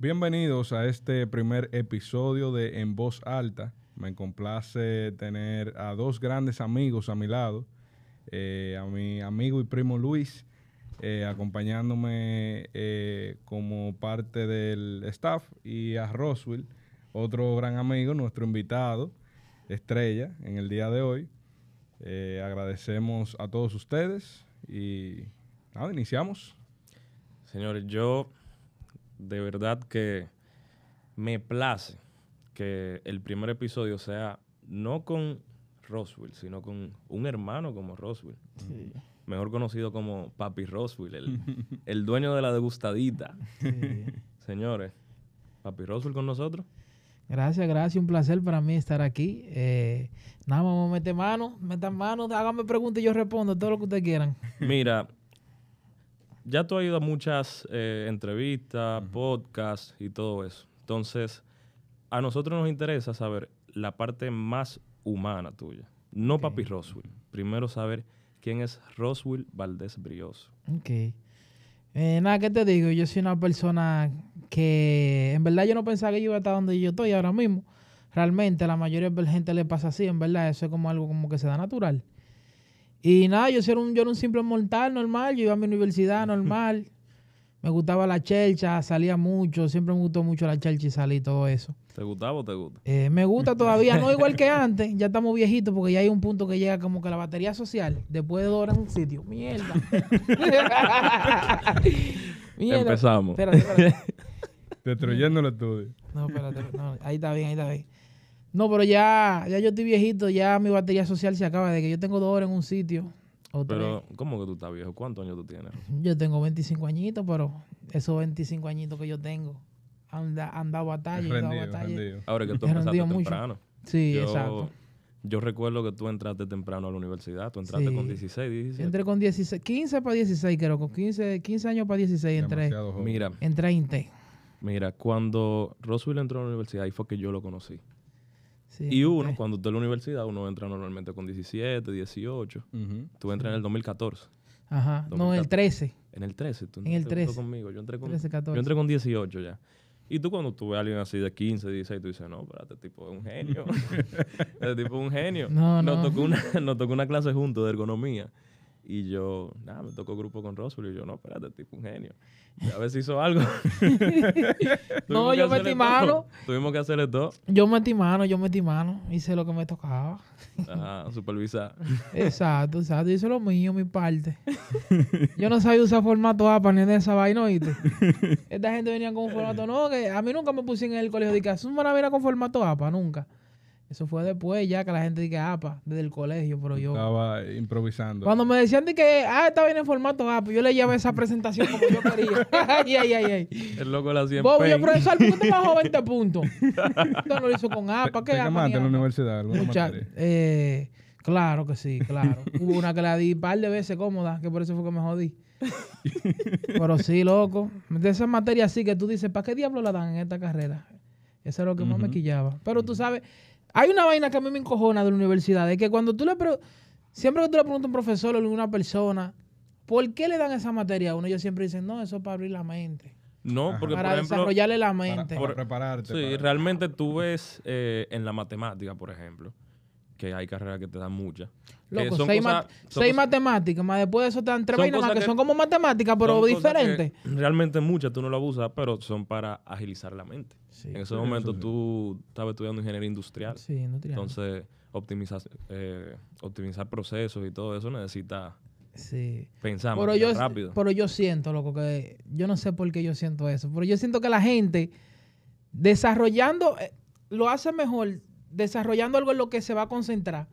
Bienvenidos a este primer episodio de En Voz Alta. Me complace tener a dos grandes amigos a mi lado, eh, a mi amigo y primo Luis, eh, acompañándome eh, como parte del staff, y a Roswell, otro gran amigo, nuestro invitado, estrella, en el día de hoy. agradecemos a todos ustedes y nada, iniciamos. Señores, yo de verdad que me place que el primer episodio sea no con Roswell, sino con un hermano como Roswell. Mejor conocido como Papi Roswell, el, dueño de la degustadita. Señores, Papi Roswell con nosotros. Gracias, gracias. Un placer para mí estar aquí. Eh, nada, más a meter mano, metan mano, háganme preguntas y yo respondo todo lo que ustedes quieran. Mira, ya tú has ido a muchas eh, entrevistas, podcasts y todo eso. Entonces, a nosotros nos interesa saber la parte más humana tuya. No papi Roswell. Primero saber quién es Roswell Valdés Brioso. Ok. Eh, nada, que te digo? Yo soy una persona que en verdad yo no pensaba que yo iba a estar donde yo estoy ahora mismo. Realmente a la mayoría de la gente le pasa así, en verdad. Eso es como algo como que se da natural. Y nada, yo era un, simple mortal normal, yo iba a mi universidad normal, me gustaba la chelcha, salía mucho, siempre me gustó mucho la chelcha y salí todo eso. ¿Te gustaba o te gusta? Eh, me gusta todavía, no igual que antes, ya estamos viejitos porque ya hay un punto que llega como que la batería social, después de dos horas en un sitio, mierda. mierda. Empezamos. Espérate, espérate. Destruyendo el estudio. No, espérate, ahí está bien, ahí está bien. No, pero ya, ya yo estoy viejito, ya mi batería social se acaba de que yo tengo dos horas en un sitio. pero, ¿cómo que tú estás viejo? ¿Cuántos años tú tienes? Yo tengo 25 añitos, pero esos 25 añitos que yo tengo han, dado batalla, rendido, han dado batalla. Ahora que tú empezaste temprano. Sí, exacto. Yo recuerdo que tú entraste temprano a la universidad, tú entraste con 16, 17. Entré con 16, 15 para 16 creo, con 15, 15 años para 16 entré. Mira. en Mira, cuando Roswell entró a la universidad, ahí fue que yo lo conocí y uno, cuando tú en la universidad, uno entra normalmente con 17, 18. Tú entras en el 2014. Ajá, no, en el 13. En el 13, tú en el 13. conmigo. Yo entré con, Yo entré con 18 ya. Y tú cuando tú ves a alguien así de 15, 16, tú dices, no, pero este tipo es un genio. este tipo es un genio. No, no. Nos, tocó una, nos tocó una clase junto de ergonomía. Y yo, nada, me tocó grupo con Rosul Y yo, no, espérate, tipo un genio. a ver si hizo algo. no, yo metí mano. Tuvimos que hacerle todo. Yo metí mano, yo metí mano. Hice lo que me tocaba. Ajá, supervisar. exacto, exacto. Hice lo mío, mi parte. yo no sabía usar formato APA ni de esa vaina, ¿oíste? Esta gente venía con un formato, no, que a mí nunca me pusieron en el colegio de es una con formato APA, nunca. Eso fue después ya que la gente dije APA ah, desde el colegio, pero yo. Estaba improvisando. Cuando me decían de que, ah, estaba bien en formato APA, pues yo le llevé esa presentación como yo quería. ay, ay, ay, El loco la hacía en Bob, yo, profesor, ¿por punto te bajó 20 puntos? Esto lo hizo con APA. ¿Qué te APA? en la universidad. Mucha, eh, claro que sí, claro. Hubo una que la di un par de veces cómoda, que por eso fue que me jodí. pero sí, loco. De esas materias sí que tú dices, ¿para qué diablo la dan en esta carrera? Eso es lo que más me quillaba. Pero tú sabes hay una vaina que a mí me encojona de la universidad, es que cuando tú le siempre que tú le preguntas a un profesor o a alguna persona, ¿por qué le dan esa materia a uno? Ellos siempre dicen, no, eso es para abrir la mente. No, porque para desarrollarle la mente. Para, prepararte. Sí, realmente tú ves eh, en la matemática, por ejemplo, que hay carreras que te dan muchas. Loco, seis, matemáticas, más después de eso te dan tres que, son como matemáticas, pero diferentes. Realmente muchas tú no las abusas, pero son para agilizar la mente. en ese momento tú estabas estudiando ingeniería industrial. Sí, industrial. Entonces, eh, optimizar, procesos y todo eso necesita sí. pensar pero rápido. Pero yo siento, loco, que yo no sé por qué yo siento eso, pero yo siento que la gente desarrollando eh, lo hace mejor desarrollando algo en lo que se va a concentrar,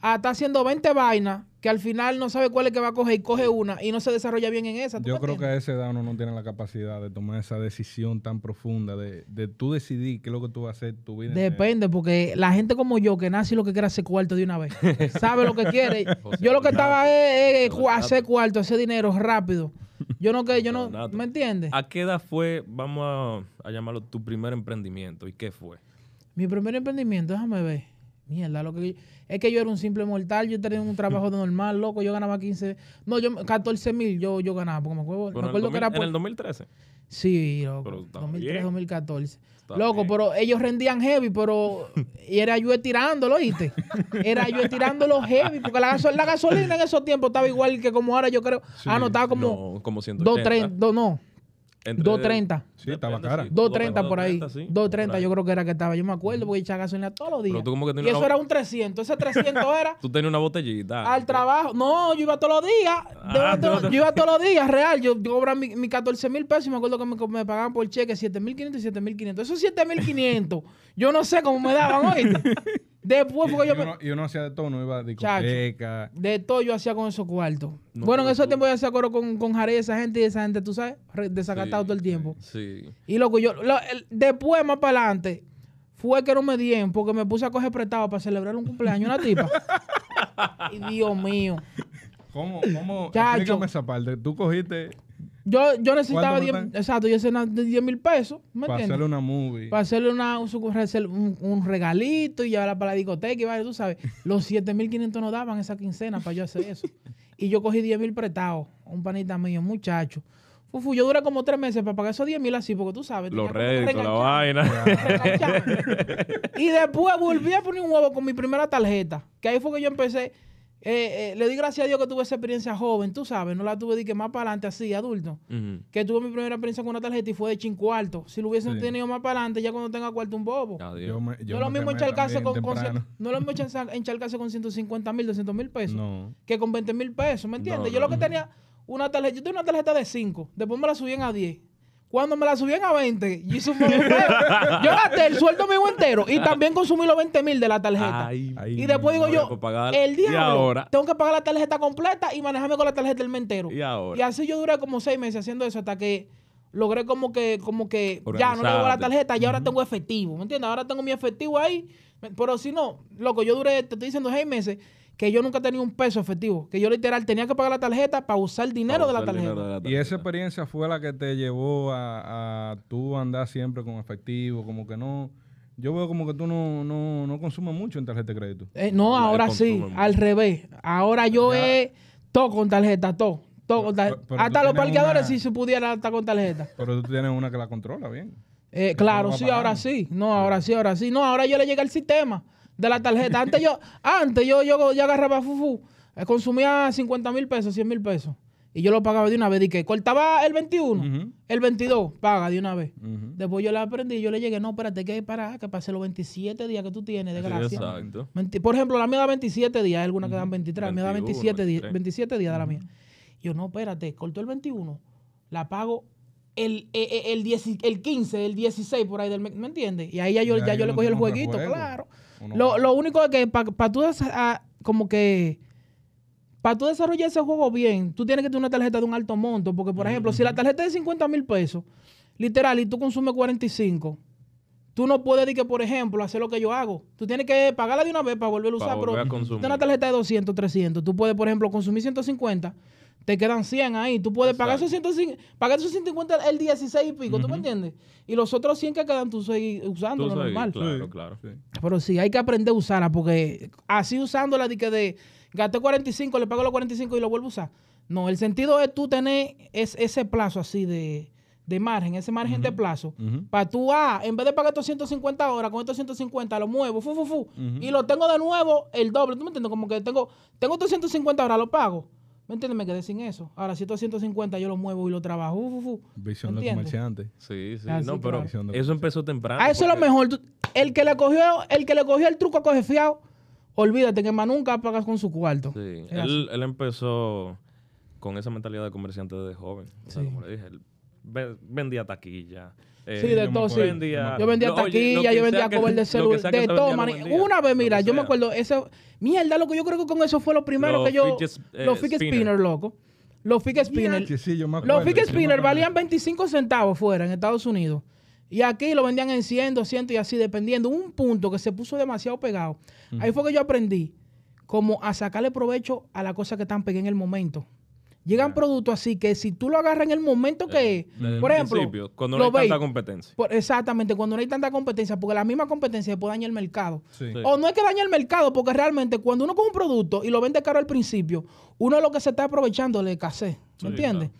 Hasta ah, haciendo 20 vainas que al final no sabe cuál es que va a coger y coge una y no se desarrolla bien en esa. Yo creo que a esa edad uno no tiene la capacidad de tomar esa decisión tan profunda de, de tú decidir qué es lo que tú vas a hacer tu vida. Depende, porque la gente como yo que nace lo que quiere hacer cuarto de una vez, sabe lo que quiere. yo lo que estaba es, hacer cuarto, hacer dinero rápido. Yo no que yo no, ¿me entiendes? ¿A qué edad fue, vamos a, a llamarlo, tu primer emprendimiento y qué fue? Mi primer emprendimiento, déjame ver. Mierda, lo que es que yo era un simple mortal, yo tenía un trabajo de normal, loco, yo ganaba 15, no, yo 14 mil yo, yo ganaba, porque me acuerdo, me acuerdo que era en el 2013. Sí, loco, 2013, 2014. loco, pero ellos rendían heavy, pero y era yo estirándolo, ¿viste? Era yo estirándolo heavy, porque la, gasolina en esos tiempos estaba igual que como ahora, yo creo. ah, no, estaba como no, como 180. 2, no, 2.30. Sí, estaba cara. 2.30 por ahí. 2.30 yo creo que era que estaba. Yo me acuerdo porque echaba gasolina todos los días. y eso era un 300. Ese 300 era... tú tenías una botellita. Al trabajo. No, yo iba todos los días. Ah, yo, iba todos los días, real. Yo cobraba mis 14 mil pesos y me acuerdo que me, me pagaban por cheque 7.500 y 7.500. Esos 7.500. yo no sé cómo me daban hoy. Después y, yo uno, y uno hacía de todo, no iba a discoteca. de todo yo hacía con esos cuartos. bueno, en esos tiempo tiempos yo hacía coro con, con Jare esa gente y esa gente, tú sabes, desacatado todo el tiempo. Sí. Y loco, yo, después más para adelante, fue que no me dieron porque me puse a coger prestado para celebrar un cumpleaños una tipa. y Dios mío. ¿Cómo? ¿Cómo? Chacho, Explícame esa parte. Tú cogiste yo, yo necesitaba 10 exacto, yo mil pesos. ¿me para hacerle una movie. Para hacerle una, un, regalito y llevarla para la discoteca y vaya, tú sabes. Los 7500 no daban esa quincena para yo hacer eso. y yo cogí 10 mil prestados, un panita mío, muchacho. Fufu, yo duré como tres meses para pagar esos 10 mil así, porque tú sabes. Los réditos, la vaina. y después volví a poner un huevo con mi primera tarjeta, que ahí fue que yo empecé eh, eh, le di gracias a Dios que tuve esa experiencia joven, tú sabes, no la tuve de que más para adelante así, adulto. Que tuve mi primera experiencia con una tarjeta y fue de chincuarto Si lo hubiesen tenido más para adelante, ya cuando tenga cuarto un bobo. no, lo mismo encharcarse con, no lo con 150 mil, 200 mil pesos que con 20 mil pesos, ¿me entiendes? yo lo que tenía una tarjeta, yo tenía una tarjeta de 5, después me la subían a 10. Cuando me la subían a 20, yo, yo gasté el sueldo mío entero y también consumí los 20 mil de la tarjeta. y después digo yo, el día tengo que pagar la tarjeta completa y manejarme con la tarjeta del mentero. Y así yo duré como seis meses haciendo eso hasta que logré como que, como que ya no tengo la tarjeta, y ahora tengo efectivo. ¿Me entiendes? Ahora tengo mi efectivo ahí. Pero si no, loco, yo duré, te estoy diciendo seis meses que yo nunca tenía un peso efectivo, que yo literal tenía que pagar la tarjeta para usar el dinero, de, la tarjeta. Y esa experiencia fue la que te llevó a, a, tú andar siempre con efectivo, como que no... Yo veo como que tú no, no, no consumes mucho en tarjeta de crédito. Eh, no, ahora sí, al revés. Ahora yo es he todo con tarjeta, todo. todo Hasta los parqueadores si se pudiera hasta con tarjeta. Pero tú tienes una que la controla bien. Eh, claro, sí, ahora sí. No, ahora sí, ahora sí. No, ahora yo le llega el sistema de la tarjeta. Antes yo, antes yo, yo, agarraba fufu, eh, consumía 50 mil pesos, 100 mil pesos. Y yo lo pagaba de una vez. Y que cortaba el 21, el 22, paga de una vez. Después yo le aprendí y yo le llegué, no, espérate, que hay para que pase los 27 días que tú tienes de gracia. exacto. Por ejemplo, la mía da 27 días, hay algunas que dan 23, la mía da 27, 27 días de la mía. Yo, no, espérate, cortó el 21, la pago el, 15, eh, eh, el 16 por ahí del ¿Me entiendes? Y ahí ya yo, ya, yo, le cogí el jueguito, claro. Lo, único es que para tú ah, como que para tú desarrollar ese juego bien, tú tienes que tener una tarjeta de un alto monto. Porque, por ejemplo, si la tarjeta es de 50 mil pesos, literal, y tú consumes 45, tú no puedes decir que, por ejemplo, hacer lo que yo hago. Tú tienes que pagarla de una vez para volver a usar. pero tú tienes una tarjeta de 200, 300. Tú puedes, por ejemplo, consumir 150 te quedan 100 ahí. Tú puedes pagar esos, 150, pagar esos el 16 y pico, ¿tú me entiendes? Y los otros 100 que quedan tú seguís usando normal. Claro, claro. Pero sí, hay que aprender a usarla porque así usándola de que de gasté 45, le pago los 45 y lo vuelvo a usar. No, el sentido es tú tener ese plazo así de margen, ese margen de plazo, para tú, ah, en vez de pagar estos 150 horas, con estos 150 lo muevo, fu, y lo tengo de nuevo el doble. ¿Tú me entiendes? Como que tengo, tengo estos 150 horas, lo pago. ¿Me entiendes? Me quedé sin eso. Ahora, si 150, yo lo muevo y lo trabajo. Visión de comerciante. Sí, sí. no, pero eso empezó temprano. A eso es lo mejor. El que le cogió el, que le cogió el truco coge fiado, olvídate que más nunca pagas con su cuarto. Sí. Él, empezó con esa mentalidad de comerciante desde joven. vendía taquilla. Eh, sí, de todo, sí. yo vendía taquilla, yo vendía cover de celular, de todo, Una vez, mira, yo me acuerdo, ese, mierda, que yo creo que con eso fue lo primero que yo, los eh, fake spinner, loco. Los fake spinner. los fake spinner valían 25 centavos fuera en Estados Unidos. Y aquí lo vendían en 100, 200 y así, dependiendo. Un punto que se puso demasiado pegado. Ahí fue que yo aprendí como a sacarle provecho a la cosa que están pegué en el momento. Llegan productos así que si tú lo agarras en el momento que, eh, por ejemplo, cuando no hay tanta competencia. exactamente, cuando no hay tanta competencia, porque la misma competencia puede dañar el mercado. O no es que dañe el mercado, porque realmente cuando uno compra un producto y lo vende caro al principio, uno lo que se está aprovechando es el escasez, ¿me entiendes?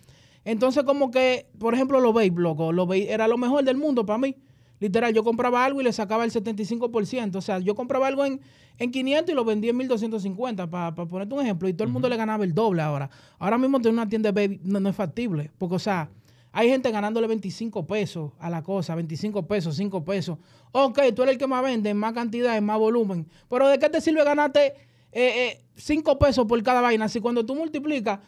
Entonces como que, por ejemplo, lo veis, loco, veis era lo mejor del mundo para mí. Literal, yo compraba algo y le sacaba el 75%. O sea, yo compraba algo en, en 500 y lo vendía en 1250, para ponerte un ejemplo. Y todo el mundo le ganaba el doble ahora. Ahora mismo tener una tienda baby no, es factible. Porque, o sea, hay gente ganándole 25 pesos a la cosa, 25 pesos, 5 pesos. Ok, tú eres el que más vende, más cantidad, más volumen. Pero ¿de qué te sirve ganarte 5 eh, eh, pesos por cada vaina? Si cuando tú multiplicas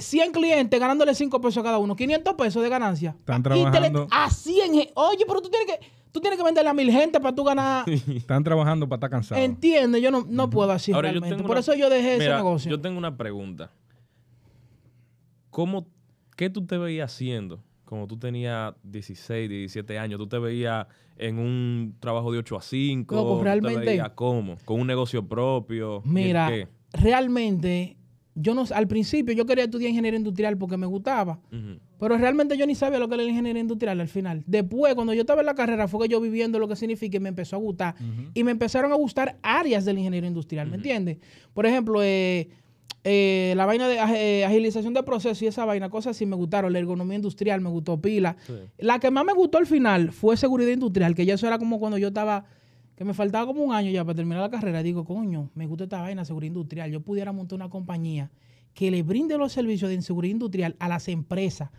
100 eh, clientes ganándole 5 pesos a cada uno, 500 pesos de ganancia. Están trabajando. a 100. Oye, pero tú tienes que. Tú tienes que venderle a mil gente para tú ganar. Están trabajando para estar cansado. Entiende, yo no, puedo así realmente. Por eso yo dejé ese negocio. Yo tengo una pregunta. ¿Cómo, ¿Qué tú te veías haciendo? Como tú tenías 16, 17 años, tú te veías en un trabajo de 8 a 5. realmente. cómo? ¿Con un negocio propio? Mira, realmente yo no al principio yo quería estudiar ingeniería industrial porque me gustaba, pero realmente yo ni sabía lo que era la ingeniería industrial al final. Después, cuando yo estaba en la carrera, fue que yo viviendo lo que significa y me empezó a gustar. Y me empezaron a gustar áreas del ingeniero industrial, ¿me entiendes? Por ejemplo, eh, eh, la vaina de eh, agilización de procesos y esa vaina, cosas así me gustaron. La ergonomía industrial me gustó, pila. La que más me gustó al final fue seguridad industrial, que ya eso era como cuando yo estaba que me faltaba como un año ya para terminar la carrera, digo, coño, me gusta esta vaina, seguridad industrial, yo pudiera montar una compañía que le brinde los servicios de seguridad industrial a las empresas,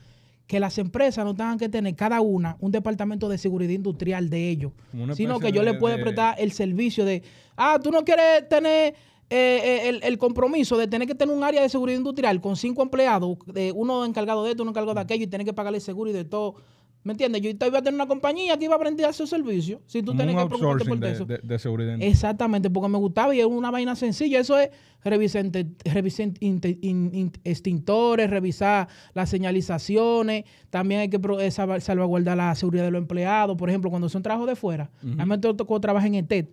que las empresas no tengan que tener cada una un departamento de seguridad industrial de ellos, sino que yo le pueda prestar el servicio de, ah, tú no quieres tener... Eh, eh, el, compromiso de tener que tener un área de seguridad industrial con cinco empleados, eh, uno encargado de esto, uno encargado de aquello, y tener que pagarle seguro y de todo ¿Me entiendes? Yo iba a tener una compañía que iba a aprender a su servicio. Si tú que de, seguridad. Exactamente, porque me gustaba y es una vaina sencilla. Eso es revisar, extintores, revisar las señalizaciones. También hay que eh, salvaguardar la seguridad de los empleados. Por ejemplo, cuando son trabajos de fuera. A mí me tocó trabajar en ETED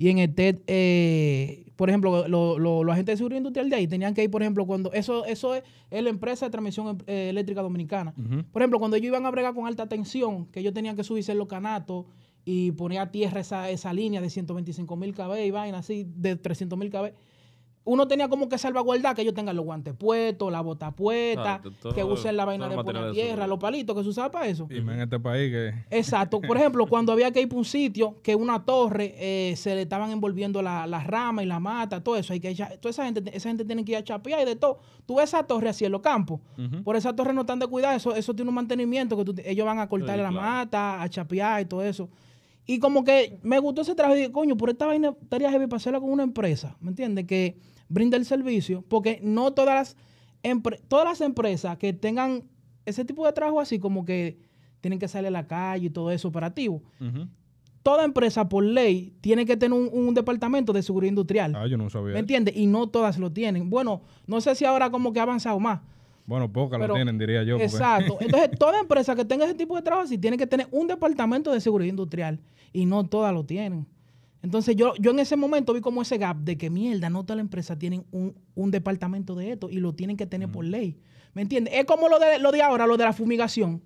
y en el TED, eh, por ejemplo, los agentes de seguridad industrial de ahí tenían que ir, por ejemplo, cuando. Eso, eso es, la empresa de transmisión em, eh, eléctrica dominicana. Por ejemplo, cuando ellos iban a bregar con alta tensión, que ellos tenían que subirse los canatos y poner a tierra esa, esa línea de 125 mil kb y vaina así, de 300 mil kb uno tenía como que salvaguardar que ellos tengan los guantes puestos, la bota puesta, que usen la vaina de poner tierra, los palitos que se usaba para eso. Y en este país que. Exacto. Por ejemplo, cuando había que ir para un sitio que una torre eh, se le estaban envolviendo las ramas y la mata, todo eso. Hay que toda esa gente, esa gente tiene que ir a chapear y de todo. Tú ves esa torre así en los campos. Por esa torre no están de cuidado, eso, eso tiene un mantenimiento que ellos van a cortar la mata, a chapear y todo eso. Y como que me gustó ese trabajo y dije, coño, por esta vaina estaría heavy para hacerla con una empresa. ¿Me entiendes? Que brinda el servicio, porque no todas las, todas las empresas que tengan ese tipo de trabajo así como que tienen que salir a la calle y todo eso operativo. Toda empresa por ley tiene que tener un, departamento de seguridad industrial. Ah, yo no sabía. ¿Me entiendes? Y no todas lo tienen. Bueno, no sé si ahora como que ha avanzado más. Bueno, pocas lo tienen, diría yo. Exacto. Entonces, toda empresa que tenga ese tipo de trabajo así, tiene que tener un departamento de seguridad industrial. Y no todas lo tienen. Entonces yo, yo en ese momento vi como ese gap de que mierda, no toda la empresa tienen un, departamento de esto y lo tienen que tener por ley. ¿Me entiendes? Es como lo de, lo de ahora, lo de la fumigación.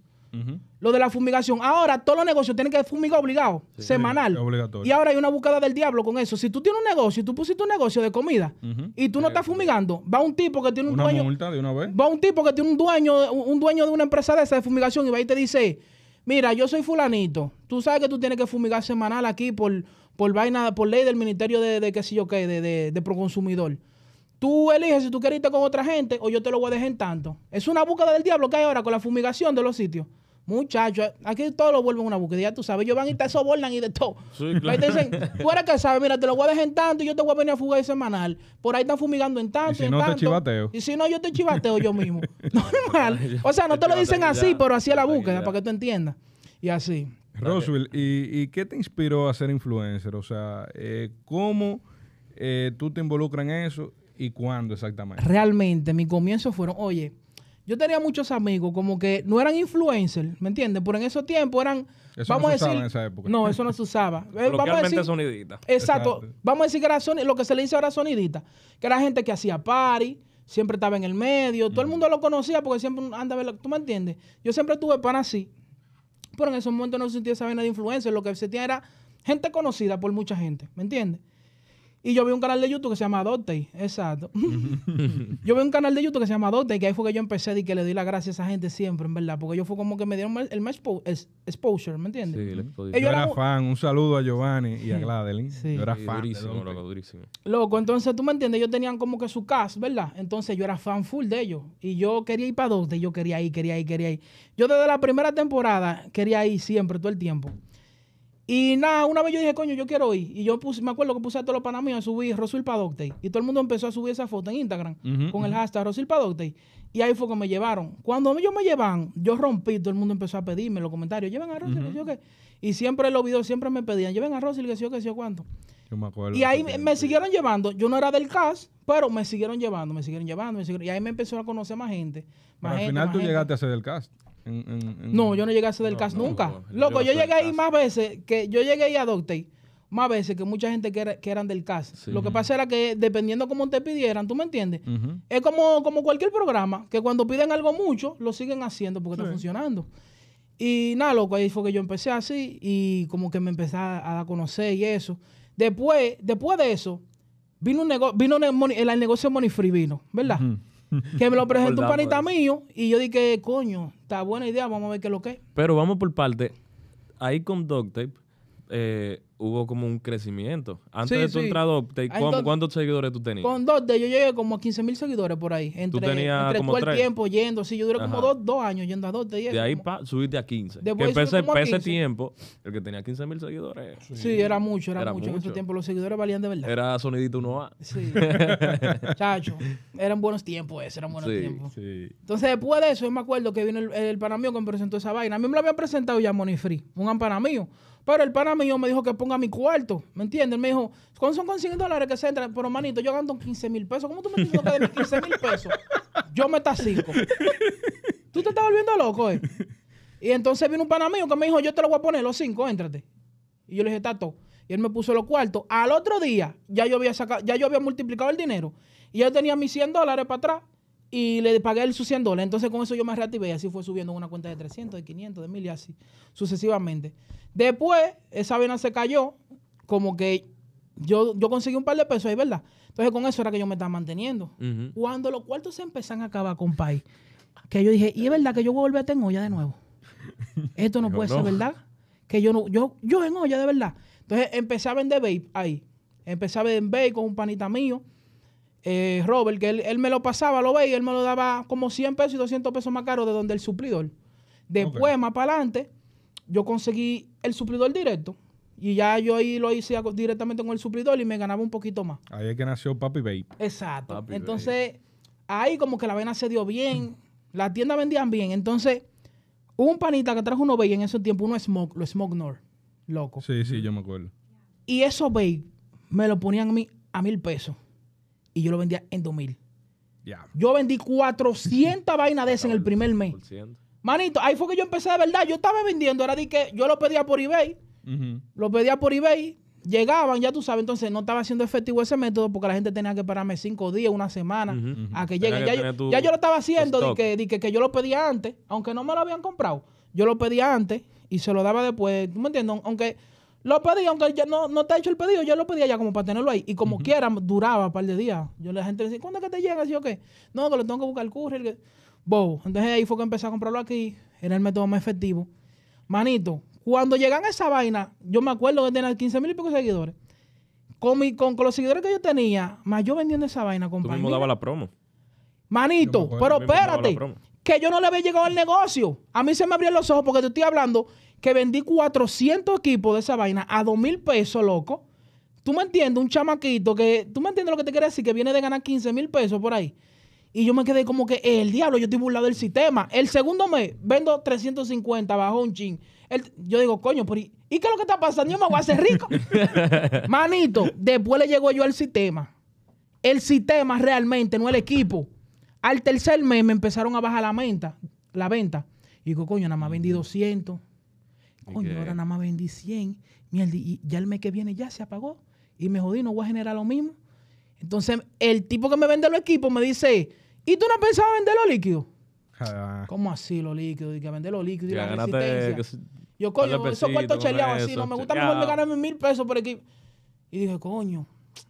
Lo de la fumigación. Ahora todos los negocios tienen que fumigar obligado, semanal. Y ahora hay una búsqueda del diablo con eso. Si tú tienes un negocio, tú pusiste un negocio de comida y tú no eh, estás fumigando, va un tipo que tiene un una dueño. Multa de una vez. Va un tipo que tiene un dueño, un dueño de una empresa de esa de fumigación y va y te dice: Mira, yo soy fulanito. Tú sabes que tú tienes que fumigar semanal aquí por por vaina, por ley del Ministerio de, de qué sé yo qué, de, de, Proconsumidor. Tú eliges si tú quieres irte con otra gente o yo te lo voy a dejar en tanto. Es una búsqueda del diablo que hay ahora con la fumigación de los sitios. Muchachos, aquí todo lo vuelven una búsqueda, ya tú sabes, ellos van y te sobornan y de todo. Ahí te dicen, tú que sabes, mira, te lo voy a dejar en tanto y yo te voy a venir a fugar semanal. Por ahí están fumigando en tanto y, en no tanto. Y si no, yo te chivateo yo mismo. Normal. O sea, no te, lo dicen así, pero así es la búsqueda, para que tú entiendas. Y así. Roswell, ¿y, qué te inspiró a ser influencer? O sea, eh, ¿cómo eh, tú te involucras en eso y cuándo exactamente? Realmente, mi comienzo fueron, oye, yo tenía muchos amigos como que no eran influencers, ¿me entiendes? Pero en esos tiempos eran, eso vamos no a decir, en esa época. no, eso no se usaba. Eh, sonidita. Exacto, Vamos a decir que era lo que se le hizo ahora sonidita, que era gente que hacía party, siempre estaba en el medio, todo el mm. mundo lo conocía porque siempre anda, verlo, ¿tú me entiendes? Yo siempre tuve pan así pero en esos momentos no se sentía esa vena de influencia, lo que se sentía era gente conocida por mucha gente, ¿me entiendes? Y yo vi un canal de YouTube que se llama Dote exacto. yo vi un canal de YouTube que se llama Dote. que ahí fue que yo empecé y que le di la gracia a esa gente siempre, en verdad, porque yo fue como que me dieron el más exposure, ¿me entiendes? Sí, Yo era fan, un saludo a Giovanni y a Gladeline. Yo era fan. Durísimo, loco, Loco, entonces tú me entiendes, ellos tenían como que su cast, ¿verdad? Entonces yo era fan full de ellos y yo quería ir para Dote yo quería ir, quería ir, quería ir. Yo desde la primera temporada quería ir siempre, todo el tiempo. Y nada, una vez yo dije, coño, yo quiero ir. Y yo puse, me acuerdo que puse a todos los panamíos a subir Rosil Padocte. Y todo el mundo empezó a subir esa foto en Instagram con el hashtag Rosil Padocte. Y ahí fue que me llevaron. Cuando ellos me llevan, yo rompí, todo el mundo empezó a pedirme los comentarios, lleven a Rosil, yo qué. Y siempre los videos siempre me pedían, lleven a Rosil, que yo qué, yo cuánto. Yo me acuerdo. Y ahí me, siguieron llevando. Yo no era del cast, pero me siguieron llevando, me siguieron llevando, Y ahí me empezó a conocer más gente. Más al final tú llegaste a ser del cast. No, yo no llegué a ser del Cas nunca. Loco, yo, llegué ahí más veces que yo llegué ahí a Doctay más veces que mucha gente que, eran del CAS. Lo que pasa era que dependiendo cómo te pidieran, ¿tú me entiendes? Es como, como cualquier programa, que cuando piden algo mucho, lo siguen haciendo porque está funcionando. Y nada, loco, ahí fue que yo empecé así y como que me empecé a, conocer y eso. Después, después de eso, vino un negocio, vino el, negocio Money Free vino, ¿verdad? que me lo presentó un panita mío y yo dije, coño, está buena idea, vamos a ver qué es lo que es. Pero vamos por parte. Ahí con Duct eh, hubo como un crecimiento. Antes de tu entrada, ¿cuántos seguidores tú tenías? Con dos de yo llegué como a 15 mil seguidores por ahí. Entre, tú tenías entre como todo el tiempo yendo, sí, yo duré como dos, dos, años yendo a dos de diez. De ahí pa, subiste a 15. Después que pese, tiempo, el que tenía 15 mil seguidores. Sí. era mucho, era, mucho. mucho. En ese tiempo los seguidores valían de verdad. Era sonidito 1A. Sí. Chacho, eran buenos tiempos esos, eran buenos tiempos. Sí, Entonces, después de eso, yo me acuerdo que vino el, el, que me presentó esa vaina. A mí me lo habían presentado ya Money Free, un amparamío. Pero el pana mío me dijo que ponga mi cuarto, ¿me entiendes? Me dijo, ¿cuándo son con 100 dólares que se entran? Pero manito, yo gano 15 mil pesos. ¿Cómo tú me estás que de 15 mil pesos yo me 5. Tú te estás volviendo loco, ¿eh? Y entonces vino un pana mío que me dijo, yo te lo voy a poner, los cinco, éntrate. Y yo le dije, Tato. Y él me puso los cuartos. Al otro día, ya yo había sacado, ya yo había multiplicado el dinero. Y él tenía mis 100 dólares para atrás y le pagué el sus 100 dólares. Entonces con eso yo me reactivé y así fue subiendo una cuenta de 300, de 500, de 1000 y así sucesivamente. Después esa vena se cayó, como que yo, yo conseguí un par de pesos ahí, ¿verdad? Entonces con eso era que yo me estaba manteniendo. Cuando los cuartos se empezaron a acabar, compadre, que yo dije, y es verdad que yo voy a volver a tener olla de nuevo. Esto no puede ser, ¿verdad? Que yo no, yo, yo en olla de verdad. Entonces empecé a vender vape ahí. Empecé a vender vape con un panita mío. Eh, Robert, que él, me lo pasaba, lo veía, él me lo daba como 100 pesos y 200 pesos más caro de donde el suplidor. Después, más para adelante, yo conseguí el suplidor directo. Y ya yo ahí lo hice directamente con el suplidor y me ganaba un poquito más. Ahí es que nació Papi Babe. Exacto. Entonces, ahí como que la vena se dio bien. las tiendas vendían bien. Entonces, un panita que trajo uno veía en ese tiempo, uno Smoke, lo Smoke Nord. Loco. Sí, sí, yo me acuerdo. Y esos Babe me lo ponían a, mí, a mil pesos y yo lo vendía en 2000. Ya. Yo vendí 400 vainas de esas en el primer mes. Manito, ahí fue que yo empecé de verdad. Yo estaba vendiendo, era de que yo lo pedía por eBay. Lo pedía por eBay. Llegaban, ya tú sabes, entonces no estaba haciendo efectivo ese método porque la gente tenía que pararme cinco días, una semana, a que lleguen. Ya, yo lo estaba haciendo, de que, que yo lo pedía antes, aunque no me lo habían comprado. Yo lo pedía antes y se lo daba después. ¿Tú me entiendes? Aunque lo pedí, aunque ya no, no te ha hecho el pedido, yo lo pedía ya como para tenerlo ahí. Y como quiera, duraba un par de días. Yo la gente decía, ¿cuándo es que te llega? Así o qué. No, que lo tengo que buscar el courier. Entonces ahí fue que empecé a comprarlo aquí. Era el método más efectivo. Manito, cuando llegan a esa vaina, yo me acuerdo que tenía 15 mil y pico seguidores. Con, con, los seguidores que yo tenía, más yo vendiendo esa vaina, compañero. Tú mismo daba la promo. Manito, pero espérate, que yo no le había llegado al negocio. A mí se me abrieron los ojos porque te estoy hablando que vendí 400 equipos de esa vaina a 2 mil pesos, loco. ¿Tú me entiendes? Un chamaquito que, ¿tú me entiendes lo que te quiere decir? Que viene de ganar 15 mil pesos por ahí. Y yo me quedé como que, el diablo, yo estoy burlado del sistema. El segundo mes vendo 350, bajo un chin. yo digo, coño, ¿y, qué es lo que está pasando? Yo me voy a hacer rico. Manito, después le llegó yo al sistema. El sistema realmente, no el equipo. Al tercer mes me empezaron a bajar la venta. La venta. Y digo, coño, nada más vendí 200. Coño, ahora nada más vendí 100. y ya el mes que viene ya se apagó. Y me jodí, no voy a generar lo mismo. Entonces, el tipo que me vende los equipos me dice, ¿y tú no pensabas vender los líquidos? Ah. ¿Cómo así los líquidos? Y que vender los líquidos y la resistencia. Yo, coño, eso cuartos cheleados así, no me gusta mejor me ganarme mil pesos por equipo. Y dije, coño,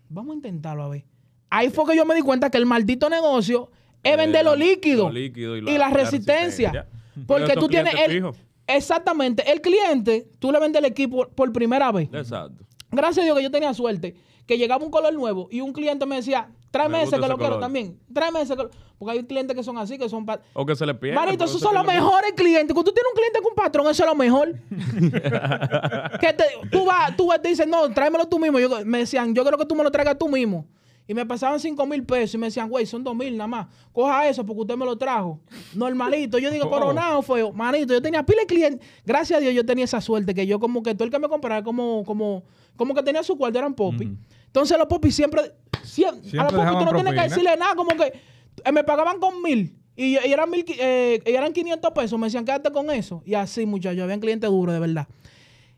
vamos a intentarlo a ver. Ahí fue que yo me di cuenta que el maldito negocio es eh, vender los líquidos lo líquido y, la, resistencia. Porque tú tienes el, Exactamente. El cliente, tú le vendes el equipo por primera vez. Exacto. Gracias a Dios que yo tenía suerte que llegaba un color nuevo y un cliente me decía, tráeme meses ese que lo quiero también. Tráeme ese Porque hay clientes que son así, que son... O que se les pierde. Marito, esos son los mejores clientes. Cuando tú tienes un cliente con un patrón, eso es lo mejor. que tú vas, tú dices, no, tráemelo tú mismo. Yo, me decían, yo creo que tú me lo traigas tú mismo y me pasaban 5 mil pesos y me decían, güey, son 2 mil nada más. Coja eso porque usted me lo trajo. Normalito. Yo digo, oh. coronado fue, manito. Yo tenía pila de clientes. Gracias a Dios yo tenía esa suerte que yo como que todo el que me compraba como, como, como que tenía su cuarto eran popis. Entonces los popis siempre, siempre, a los popis tú no tienes que decirle nada. Como que eh, me pagaban con mil. Y, eran, mil, eh, y eran 500 pesos. Me decían, quédate con eso. Y así, muchachos. Habían cliente duro de verdad.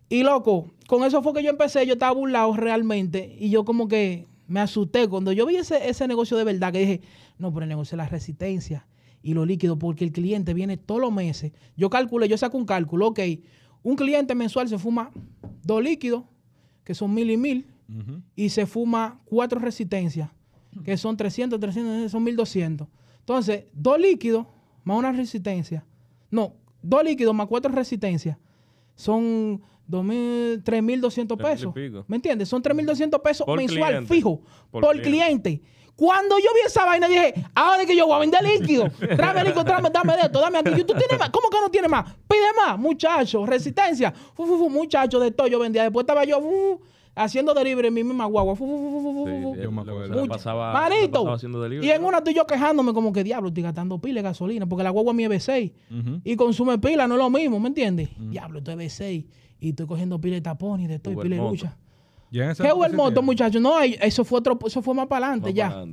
Y loco, con eso fue que yo empecé. Yo estaba burlado realmente. Y yo como que me asusté cuando yo vi ese, negocio de verdad que dije, no, pero el negocio es la resistencia y los líquidos, porque el cliente viene todos los meses. Yo calculé, yo saco un cálculo, ok, un cliente mensual se fuma dos líquidos, que son mil y mil, y se fuma cuatro resistencias, que son 300, 300, son 1200. Entonces, dos líquidos más una resistencia, no, dos líquidos más cuatro resistencias, son 3.200 pesos. ¿Me entiendes? Son 3.200 pesos mensual fijo por, cliente. Cuando yo vi esa vaina dije, ahora es que yo voy a vender líquido. Tráeme líquido, tráeme, dame de esto, dame aquí. ¿Tú tienes más? ¿Cómo que no tiene más? Pide más, muchachos, resistencia. Fu, muchachos, de todo yo vendía. Después estaba yo haciendo delivery en mi misma guagua. yo me Pasaba, Marito. Haciendo delivery, y en una estoy yo quejándome como que diablo, estoy gastando pila gasolina porque la guagua mía es B6 y consume pila, no es lo mismo, ¿me entiendes? Diablo, esto es B6 y estoy cogiendo pila de tapones y de todo, y pila de lucha. ¿Qué hubo el moto, muchachos? No, eso fue otro, eso fue más para adelante ya.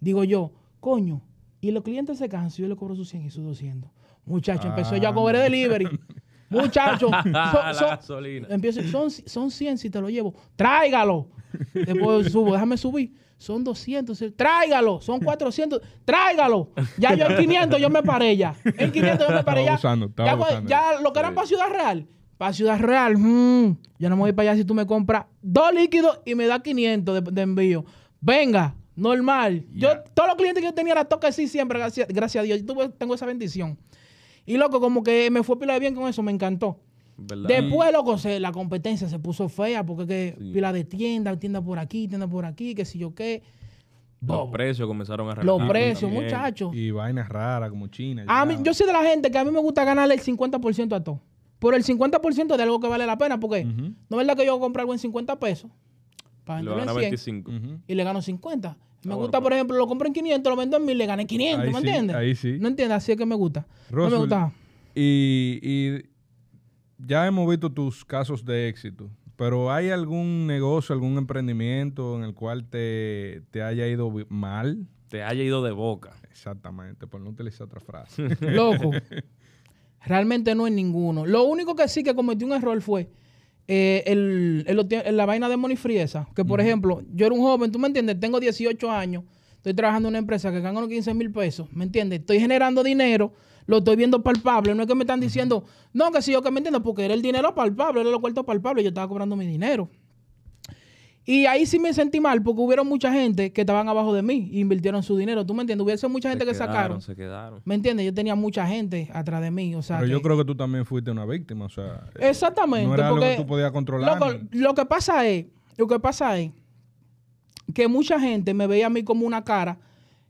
Digo yo, coño, y los clientes se cansan, yo le cobro sus 100 y sus 200. Muchachos, empezó yo a ah, cobrar delivery. Muchachos, son, son 100 si te lo llevo. Tráigalo. Después subo, déjame subir. Son 200. Tráigalo. Son 400. Tráigalo. Ya yo en 500 yo me paré ya. En 500 yo me paré ya. ya, ya, lo que eran para Ciudad Real, a Ciudad Real, mm, yo no me voy para allá si tú me compras dos líquidos y me da 500 de, envío. Venga, normal. Yo, todos los clientes que yo tenía la toca sí siempre, gracias, a Dios. Yo tengo esa bendición. Y loco, como que me fue pila de bien con eso, me encantó. Después, loco, la competencia se puso fea porque que pila de tienda, tienda por aquí, tienda por aquí, que si yo qué. Los precios comenzaron a Los precios, muchachos. Y vainas raras como China. A yo soy de la gente que a mí me gusta ganarle el 50% a todo por el 50% de algo que vale la pena, porque no es verdad que yo compro algo en 50 pesos para venderlo en 100 y le gano 50. Me gusta, por pues. ejemplo, lo compro en 500, lo vendo en 1000, le gané 500, ¿me entiendes? Ahí sí. No entiendes, así es que me gusta. no me gusta. Y, y ya hemos visto tus casos de éxito, pero ¿hay algún negocio, algún emprendimiento en el cual te, te haya ido mal? Te haya ido de boca. Exactamente, por no utilizar otra frase. Loco. Realmente no es ninguno. Lo único que sí que cometí un error fue eh, el, la vaina de Monifriesa. Que, por ejemplo, yo era un joven, tú me entiendes, tengo 18 años, estoy trabajando en una empresa que gano 15 mil pesos, ¿me entiendes? Estoy generando dinero, lo estoy viendo palpable. No es que me están diciendo, no, que sí, yo que me entiendo, porque era el dinero palpable, era lo cuarto palpable, yo estaba cobrando mi dinero. Y ahí sí me sentí mal porque hubieron mucha gente que estaban abajo de mí y invirtieron su dinero. ¿Tú me entiendes? Hubiese mucha gente que sacaron. Se quedaron. ¿Me entiendes? Yo tenía mucha gente atrás de mí. O sea, Pero yo creo que tú también fuiste una víctima. O sea, eh, Exactamente. No era algo que tú podías controlar. Lo que pasa es, lo que pasa es que mucha gente me veía a mí como una cara.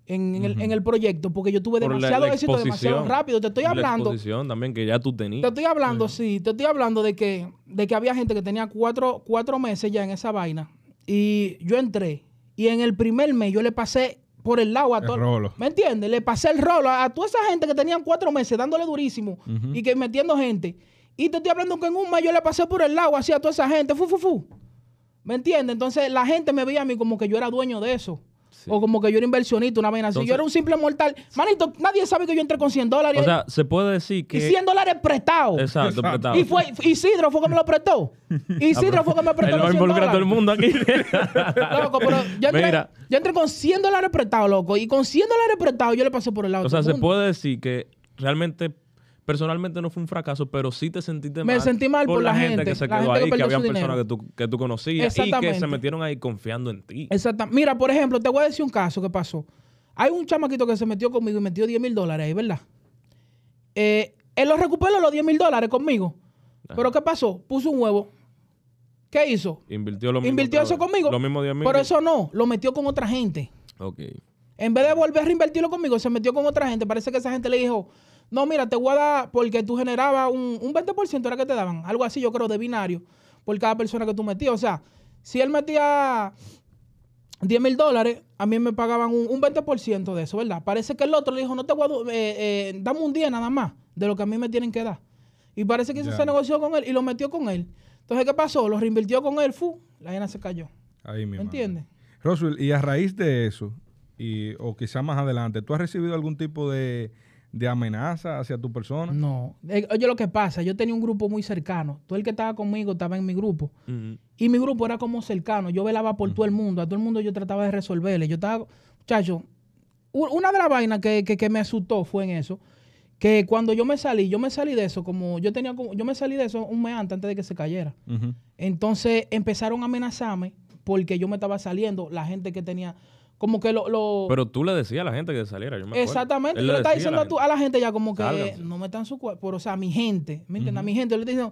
En, el, proyecto, porque yo tuve demasiado éxito demasiado rápido. Te estoy hablando. La exposición también que ya tú tenías. Te estoy hablando, sí, te estoy hablando de que, de que había gente que tenía cuatro, cuatro meses ya en esa vaina y yo entré. Y en el primer mes yo le pasé por el lado a todo. ¿Me entiendes? Le pasé el rolo a, toda esa gente que tenían cuatro meses dándole durísimo y que metiendo gente. Y te estoy hablando que en un mes yo le pasé por el lado así a toda esa gente. Fu, fu, fu. ¿Me entiendes? Entonces la gente me veía a mí como que yo era dueño de eso. O como que yo era inversionista, una vaina así. yo era un simple mortal. Manito, nadie sabe que yo entré con 100 dólares. O sea, se puede decir que. Y 100 dólares prestados. Exacto, prestado. Y fue, Isidro fue que me lo prestó. Isidro ah, fue que me prestó. los involucra todo el mundo aquí. loco, pero yo entré, con 100 dólares prestados, loco. Y con 100 dólares prestados yo le pasé por el lado. O sea, se puede decir que realmente personalmente no fue un fracaso, pero sí te sentiste mal. Me sentí mal por, la, gente, que se quedó ahí, que, personas que tú, conocías y que se metieron ahí confiando en ti. Exactamente. Mira, por ejemplo, te voy a decir un caso que pasó. Hay un chamaquito que se metió conmigo y metió 10 mil dólares ahí, ¿verdad? Eh, él lo recuperó los 10 mil dólares conmigo. Pero ¿qué pasó? Puso un huevo. ¿Qué hizo? Invirtió lo Invirtió eso conmigo. Lo mismo 10 Pero eso no, lo metió con otra gente. Ok. En vez de volver a reinvertirlo conmigo, se metió con otra gente. Parece que esa gente le dijo, no, mira, te voy a dar, porque tú generabas un, un 20% era que te daban, algo así yo creo de binario, por cada persona que tú metías. O sea, si él metía 10 mil dólares, a mí me pagaban un, 20% de eso, ¿verdad? Parece que el otro le dijo, no te voy a, eh, eh, dame un 10 nada más de lo que a mí me tienen que dar. Y parece que hizo se negoció con él y lo metió con él. Entonces, ¿qué pasó? Lo reinvirtió con él, fu, la llena se cayó. Ahí mismo. ¿Entiendes? Roswell, y a raíz de eso, y, o quizá más adelante, ¿tú has recibido algún tipo de de amenaza hacia tu persona? No. Eh, oye, lo que pasa, yo tenía un grupo muy cercano. Todo el que estaba conmigo estaba en mi grupo. Y mi grupo era como cercano. Yo velaba por todo el mundo. A todo el mundo yo trataba de resolverle. Yo estaba, muchacho, una de las vainas que, que, me asustó fue en eso. Que cuando yo me salí, yo me salí de eso, como yo tenía como, yo me salí de eso un mes antes, de que se cayera. Entonces empezaron a amenazarme porque yo me estaba saliendo, la gente que tenía, como que lo, lo, Pero tú le decías a la gente que saliera, yo Exactamente, yo le diciendo a, la gente ya como que no metan su cuarto, pero o sea, a mi gente, ¿me entiendes? A mi gente, le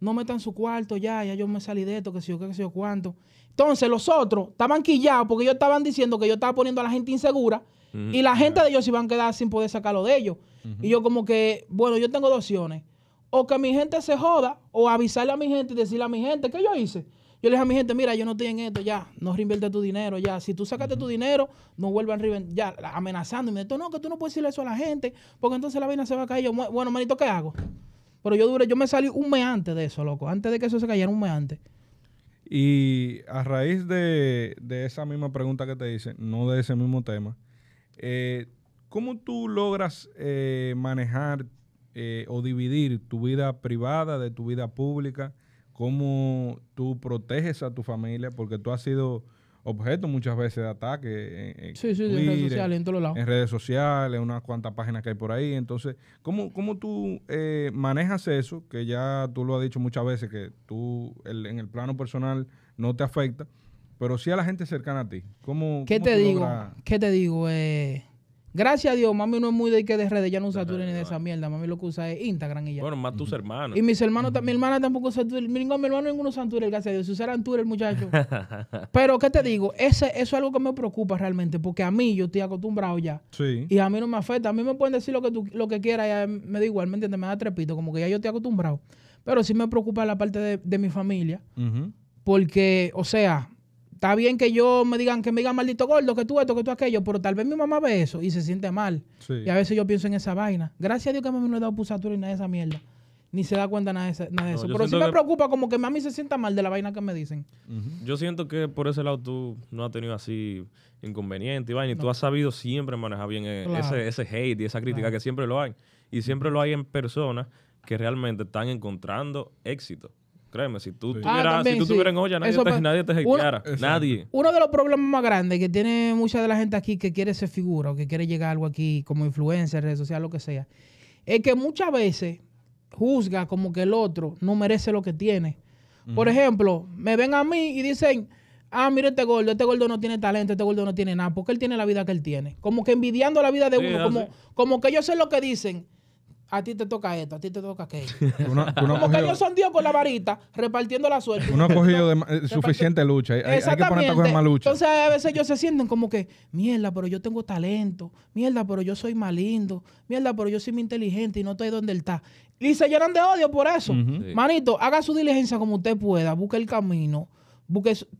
no metan su cuarto ya, ya yo me salí de esto, que sé yo, que sé yo cuánto. Entonces los otros estaban quillados porque ellos estaban diciendo que yo estaba poniendo a la gente insegura y la gente de ellos se iban a quedar sin poder sacarlo de ellos. Y yo como que, bueno, yo tengo dos opciones. O que mi gente se joda o avisarle a mi gente y decirle a mi gente que yo hice. Yo le dije a mi gente, mira, yo no estoy en esto, ya, no reinvierte tu dinero, ya. Si tú sacaste tu dinero, no vuelvan reinvertir, ya, amenazando me dijo, no, que tú no puedes decirle eso a la gente, porque entonces la vaina se va a caer. bueno, manito, ¿qué hago? Pero yo duré, yo me salí un mes antes de eso, loco. Antes de que eso se cayera, un mes antes. Y a raíz de, esa misma pregunta que te hice, no de ese mismo tema, eh, ¿cómo tú logras eh, manejar eh, o dividir tu vida privada de tu vida pública? cómo tú proteges a tu familia, porque tú has sido objeto muchas veces de ataques. En, redes sociales, en todos lados. En redes sociales, unas cuantas páginas que hay por ahí. Entonces, ¿cómo, cómo tú eh, manejas eso? Que ya tú lo has dicho muchas veces, que tú en el plano personal no te afecta, pero sí a la gente cercana a ti. ¿Cómo, ¿Qué, te, digo? ¿Qué te digo? ¿Qué te digo? Gracias a Dios, mami no es muy de que de redes, ya no usa Twitter ni de esa mierda. Mami lo que usa es Instagram y ya. Bueno, más tus hermanos. Y mis hermanos, mi hermana tampoco usa Twitter. Mi, hermano ninguno usa Twitter, gracias a Dios. Si usaran Twitter, muchachos. Pero, ¿qué te digo? Ese, eso es algo que me preocupa realmente, porque a mí yo estoy acostumbrado ya. Sí. Y a mí no me afecta. A mí me pueden decir lo que tú, lo que quieras, me da igual, ¿me entiendes? Me da trepito, como que ya yo estoy acostumbrado. Pero sí me preocupa la parte de, de mi familia, porque, o sea, Está bien que yo me digan, que me digan maldito gordo, que tú esto, que tú aquello, pero tal vez mi mamá ve eso y se siente mal. Y a veces yo pienso en esa vaina. Gracias a Dios que a mí le he dado pulsatura y nada de esa mierda. Ni se da cuenta nada de, eso. Pero sí me preocupa como que mami se sienta mal de la vaina que me dicen. Yo siento que por ese lado tú no has tenido así inconveniente, y vaina. y tú has sabido siempre manejar bien eh, ese, hate y esa crítica que siempre lo hay. Y siempre lo hay en personas que realmente están encontrando éxito. Créeme, si tú, ah, tuvieras, si tú en olla, nadie te, nadie te nadie. Uno de los problemas más grandes que tiene mucha de la gente aquí que quiere ser figura o que quiere llegar a algo aquí como influencer, redes sociales, lo que sea, es que muchas veces juzga como que el otro no merece lo que tiene. Por ejemplo, me ven a mí y dicen, ah, mire este gordo, este gordo no tiene talento, este gordo no tiene nada, porque él tiene la vida que él tiene. Como que envidiando la vida de uno, ah, como, como que ellos sé lo que dicen a ti te toca esto, a ti te toca aquello. Como que ellos son Dios con la varita, repartiendo la suerte. Uno ha cogido suficiente lucha. Hay, que poner más lucha. Entonces, a veces ellos se sienten como que, mierda, pero yo tengo talento. Mierda, pero yo soy más lindo. Mierda, pero yo soy más inteligente y no estoy donde él está. Y se llenan de odio por eso. Manito, haga su diligencia como usted pueda, busque el camino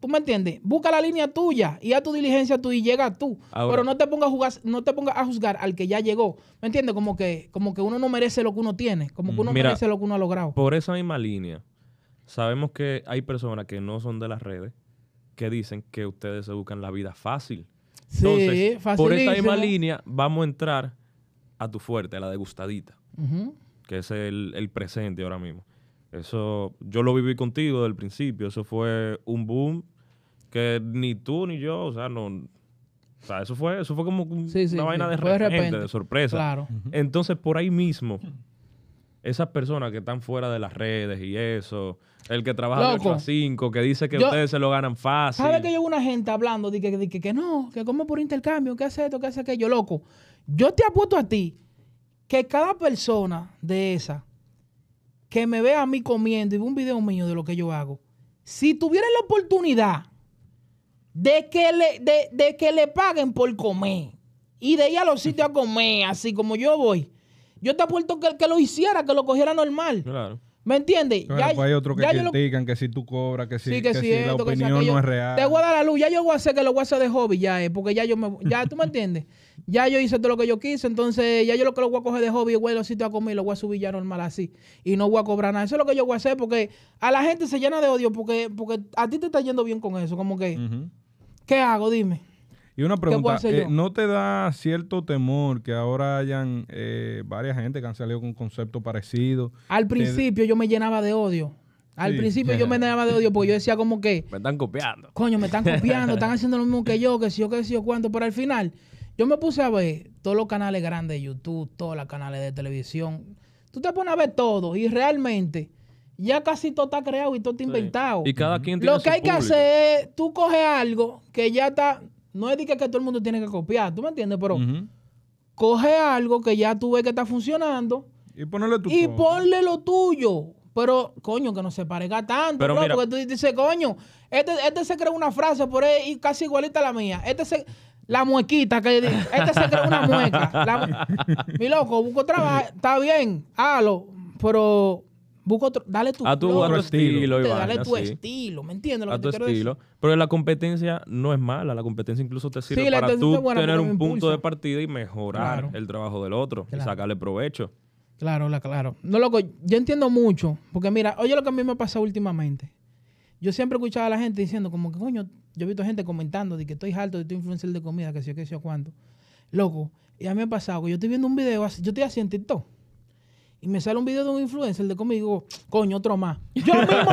tú me entiendes, busca la línea tuya y a tu diligencia tú y llega tú. Pero no te pongas a jugar, no te a juzgar al que ya llegó. ¿Me entiendes? Como que, como que uno no merece lo que uno tiene, como que uno no merece lo que uno ha logrado. Por esa misma línea, sabemos que hay personas que no son de las redes que dicen que ustedes se buscan la vida fácil. Sí, Entonces, por esa misma línea, vamos a entrar a tu fuerte, a la degustadita, que es el presente ahora mismo. Eso yo lo viví contigo desde el principio, eso fue un boom que ni tú ni yo, o sea, no o sea, eso fue eso fue como una vaina de, repente, de, sorpresa. Entonces, por ahí mismo esas personas que están fuera de las redes y eso, el que trabaja de 8 a 5, que dice que ustedes se lo ganan fácil. ¿Sabes que veo una gente hablando de que, que no, que como por intercambio, que hace esto, que hace aquello? Loco, yo te apuesto a ti que cada persona de esa que me vea a mí comiendo y un video mío de lo que yo hago, si tuviera la oportunidad de que le, de, que le paguen por comer y de ir a los sitios a comer, así como yo voy, yo te apuesto que que lo hiciera, que lo cogiera normal. Claro. ¿Me entiendes? ya, hay otros que critican que si tú cobras, que si, que si la opinión no es real. Te voy a dar la luz, ya yo voy a hacer que lo voy a hacer de hobby, ya es, porque ya yo me. Ya tú me entiendes. Ya yo hice todo lo que yo quise, entonces ya yo lo que lo voy a coger de hobby, a los sitios a comer y lo voy a subir ya normal así. Y no voy a cobrar nada. Eso es lo que yo voy a hacer porque a la gente se llena de odio porque, porque a ti te está yendo bien con eso. Como que, ¿qué hago? Dime. Y una pregunta, eh, ¿no te da cierto temor que ahora hayan eh, varias gente que han salido con concepto parecido Al principio yo me llenaba de odio. Al principio yo me llenaba de odio porque yo decía como que... Me están copiando. Coño, me están copiando, están haciendo lo mismo que yo, que si yo, que si yo, cuánto. Pero al final yo me puse a ver todos los canales grandes de YouTube, todos los canales de televisión. Tú te pones a ver todo y realmente ya casi todo está creado y todo está inventado. Y cada quien tiene Lo que hay que hacer es, tú coges algo que ya está, no es que, todo el mundo tiene que copiar, ¿tú me entiendes? Pero coge algo que ya tú ves que está funcionando y ponle, tu y ponle lo tuyo. Pero, coño, que no se parezca tanto, Pero porque tú dices, coño, este, este, se creó una frase por ahí casi igualita a la mía. Este se la muequita que este se creó una mueca. mi loco, busco trabajo, está bien, halo, pero busco dale tu, a tu, a tu estilo, dale tu estilo, ¿me entiendes? Lo a que tu te estilo. Decir? Pero la competencia no es mala, la competencia incluso te sirve para tú tener un punto de partida y mejorar el trabajo del otro sacarle provecho. Claro, claro. No, loco, yo entiendo mucho, porque mira, oye lo que a mí me ha pasado últimamente yo siempre escuchaba a la gente diciendo, como que coño, yo he visto gente comentando de que estoy alto, de tu influencer de comida, que sé yo, que sé yo cuánto. Loco, y a mí me ha pasado que yo estoy viendo un video, yo estoy haciendo Y me sale un video de un influencer de comida y digo, coño, otro más. Yo mismo,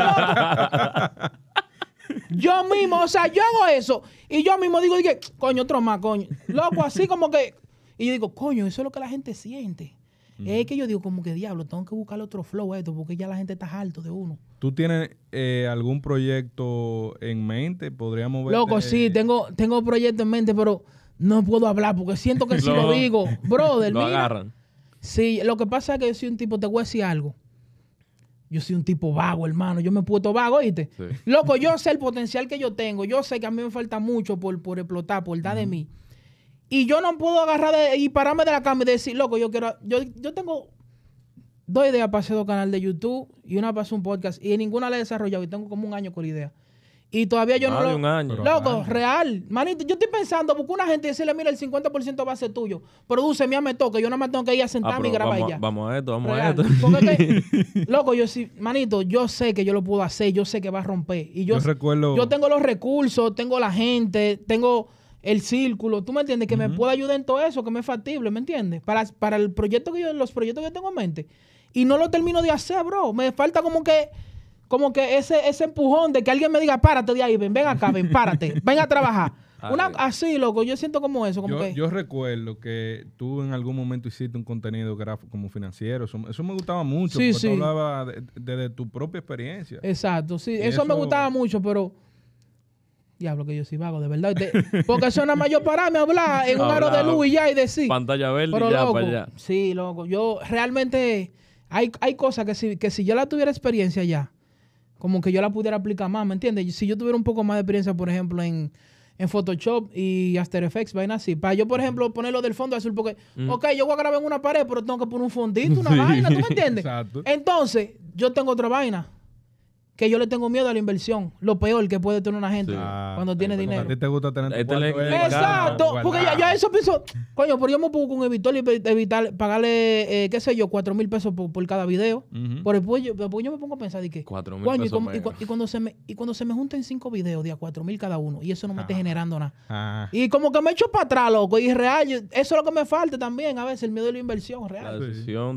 yo mismo, o sea, yo hago eso. Y yo mismo digo, coño, otro más, coño. Loco, así como que. Y yo digo, coño, eso es lo que la gente siente. Es que yo digo, como que diablo, tengo que buscar otro flow esto, porque ya la gente está alto de uno. ¿Tú tienes eh, algún proyecto en mente? Podríamos Loco, sí, eh, tengo, tengo proyecto en mente, pero no puedo hablar porque siento que si lo, digo, brother. lo agarran. Sí, lo que pasa es que yo soy un tipo, te voy a decir algo. Yo soy un tipo vago, hermano. Yo me he puesto vago, ¿oíste? Loco, yo sé el potencial que yo tengo. Yo sé que a mí me falta mucho por, por explotar, por dar de mí. Y yo no puedo agarrar y pararme de la cama y decir, loco, yo quiero. Yo, tengo dos ideas para hacer dos canales de YouTube y una para hacer un podcast. Y ninguna la he desarrollado. Y tengo como un año con la idea. Y todavía yo no Un año. Loco, real. Manito, yo estoy pensando, busco una gente y decirle, mira, el 50% va a ser tuyo. Produce, mía, me toca. Yo nada más tengo que ir a ah, sentarme y grabar ya. Vamos a esto, vamos a esto. Porque loco, yo sí, manito, yo sé que yo lo puedo hacer, yo sé que va a romper. Y yo, Yo tengo los recursos, tengo la gente, tengo el círculo, ¿tú me entiendes? Que me pueda ayudar en todo eso, que me es factible, ¿me entiendes? Para, para el proyecto que yo, los proyectos que yo tengo en mente. Y no lo termino de hacer, bro. Me falta como que, como que ese, ese empujón de que alguien me diga, párate de ahí, ven, ven acá, ven, párate, ven a trabajar. así, loco, yo siento como eso. Como yo, recuerdo que tú en algún momento hiciste un contenido gráfico como financiero. Eso, me gustaba mucho. Sí, sí. desde tu propia experiencia. Exacto, sí. eso me gustaba mucho, pero Diablo, que yo sí vago, de verdad. porque eso nada más yo pararme a hablar en un aro de luz y ya y decir. Pantalla verde y ya para allá. Sí, loco. Yo realmente hay, hay cosas que si, que si yo la tuviera experiencia ya, como que yo la pudiera aplicar más, ¿me entiendes? Si yo tuviera un poco más de experiencia, por ejemplo, en, Photoshop y After Effects, vaina así. Para yo, por ejemplo, ponerlo del fondo azul, porque, mm. ok, yo voy a grabar en una pared, pero tengo que poner un fondito, una vaina, ¿tú me entiendes? Exacto. Entonces, yo tengo otra vaina que yo le tengo miedo a la inversión. Lo peor que puede tener una gente ah, cuando tiene dinero. A Exacto. Porque ya, eso pienso, coño, pero yo me pongo con evitar, evitar pagarle, eh, qué sé yo, cuatro mil pesos por, cada video. Por Pero yo, me pongo a pensar de que. Cuatro mil pesos. Y, cuando se me, y cuando se me junten cinco videos de a cuatro mil cada uno, y eso no me está ah. generando nada. Ah. Y como que me echo para atrás, loco. Y real, eso es lo que me falta también, a veces, el miedo de la inversión real.